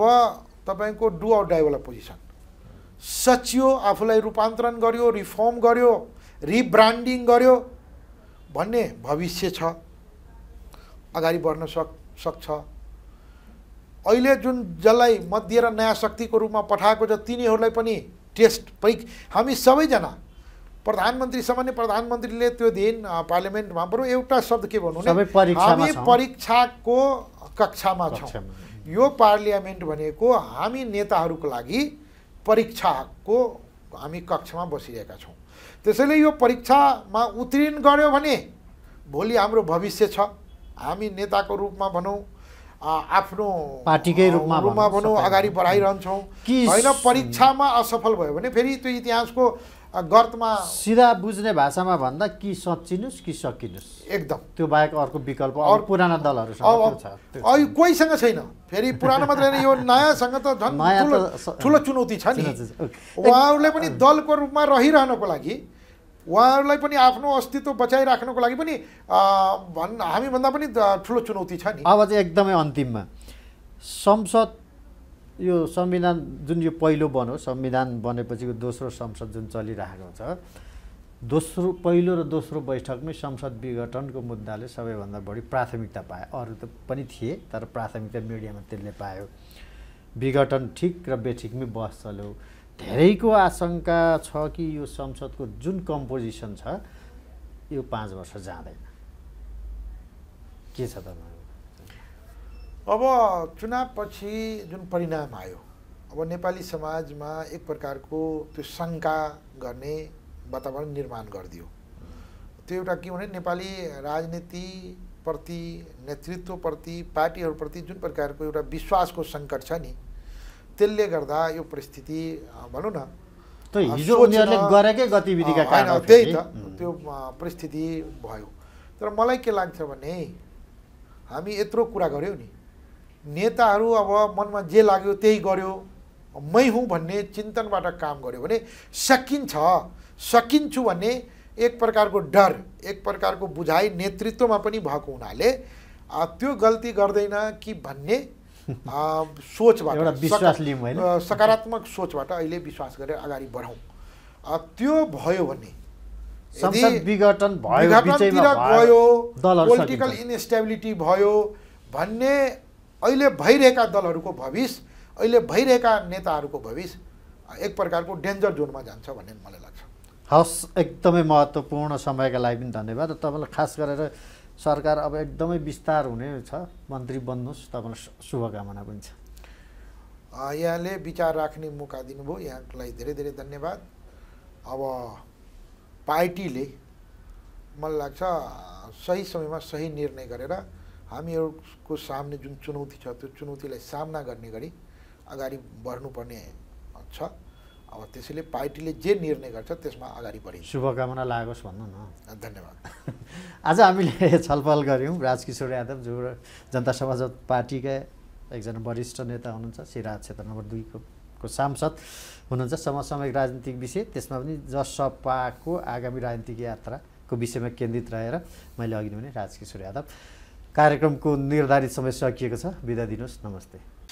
तपाईँको डु आउट डाइवाला पोजिसन सचियो आफूलाई रूपान्तरण गर्यो रिफर्म गर्यो रिब्रान्डिङ गर्यो भन्ने भविष्य छ अगाडि बढ्न सक् सक्छ अहिले जुन जसलाई मध्य र नयाँ शक्तिको रूपमा पठाएको छ तिनीहरूलाई पनि टेस्ट पै हामी सबैजना प्रधानमन्त्री सामान्य प्रधानमन्त्रीले त्यो दिन पार्लियामेन्टमा बरु एउटा शब्द के भन्नु हामी परीक्षाको कक्षामा छौँ यो पार्लियामेन्ट भनेको हामी नेताहरूको लागि परीक्षाको हामी कक्षामा बसिरहेका छौँ त्यसैले यो परीक्षामा उत्तीर्ण गऱ्यो भने भोलि हाम्रो भविष्य छ हामी नेताको रूपमा भनौँ आफ्नो पार्टीकै रूपमा रूपमा भनौँ अगाडि बढाइरहन्छौँ कि होइन परीक्षामा असफल भयो भने फेरि त्यो इतिहासको गर्तमा सिधा बुझ्ने भाषामा भन्दा कि सचिनुहोस् कि सकिनुहोस् एकदम त्यो बाहेक अर्को विकल्प अरू पुराना दलहरू कोहीसँग छैन फेरि पुरानो मात्रै होइन यो नयाँसँग त झन् ठुलो चुनौती छ नि उहाँहरूले पनि दलको रूपमा रहिरहनको लागि उहाँहरूलाई पनि आफ्नो अस्तित्व बचाइराख्नको लागि पनि भन् हामीभन्दा पनि ठुलो चुनौती छ नि अब चाहिँ एकदमै अन्तिममा संसद यो संविधान जुन यो पहिलो बन्यो संविधान बनेपछिको दोस्रो संसद जुन चलिरहेको छ दोस्रो पहिलो र दोस्रो बैठकमै संसद विघटनको मुद्दाले सबैभन्दा बढी प्राथमिकता पायो अरू त पनि थिए तर प्राथमिकता मिडियामा त्यसले पायो विघटन ठिक र बेठिकमै बस चल्यो धेरैको आशंका छ कि यो संसदको जुन कम्पोजिसन छ यो पाँच वर्ष जाँदैन के छ त अब चुनावपछि जुन परिणाम आयो अब नेपाली समाजमा एक प्रकारको त्यो शङ्का गर्ने वातावरण निर्माण गरिदियो त्यो एउटा के भने नेपाली राजनीतिप्रति नेतृत्वप्रति पार्टीहरूप्रति जुन प्रकारको एउटा विश्वासको सङ्कट छ नि त्यसले गर्दा यो परिस्थिति भनौँ न गरेकै गतिविधिका कारण त्यही त त्यो परिस्थिति भयो तर मलाई के लाग्छ भने हामी यत्रो कुरा गऱ्यौँ नि नेताहरू अब मनमा जे लाग्यो त्यही गर्यो मै हुँ भन्ने चिन्तनबाट काम गर्यो भने सकिन्छ सकिन्छु भन्ने एक प्रकारको डर एक प्रकारको बुझाइ नेतृत्वमा पनि भएको हुनाले त्यो गल्ती गर्दैन कि भन्ने सोचबाट एउटा विश्वास लिउँ होइन सकारात्मक सोचबाट अहिले विश्वास गरेर अगाडि बढाउँ त्यो भयो भने विघटन गयो पोलिटिकल इनस्टेबिलिटी भयो भन्ने अहिले भइरहेका दलहरूको भविष्य अहिले भइरहेका नेताहरूको भविष्य एक प्रकारको डेन्जर जोनमा जान्छ भन्ने मलाई लाग्छ हवस् एकदमै महत्त्वपूर्ण समयका लागि पनि धन्यवाद तपाईँलाई खास गरेर सरकार अब एकदमै विस्तार हुने छ मन्त्री बन्नुहोस् तपाईँलाई शुभकामना पनि छ यहाँले विचार राख्ने मौका दिनुभयो यहाँलाई धेरै धेरै धन्यवाद अब पार्टीले मलाई लाग्छ सही समयमा सही निर्णय गरेर हामीहरूको सामने जुन चुनौती छ त्यो चुनौतीलाई सामना गर्ने गरी अगाडि बढ्नुपर्ने छ अब त्यसैले पार्टीले जे निर्णय गर्छ त्यसमा अगाडि बढी शुभकामना लागोस् भन्नु न धन्यवाद आज हामीले छलफल गऱ्यौँ राजकिशोर यादव जो जनता समाज पार्टीका एकजना वरिष्ठ नेता हुनुहुन्छ सिराज क्षेत्र नम्बर दुईको को सांसद हुनुहुन्छ समसामयिक राजनीतिक विषय त्यसमा पनि जसपाको आगामी राजनीतिक यात्राको विषयमा केन्द्रित रहेर मैले अघि भने राजकिशोर यादव कार्यक्रमको निर्धारित समय सकिएको छ बिदा दिनुहोस् नमस्ते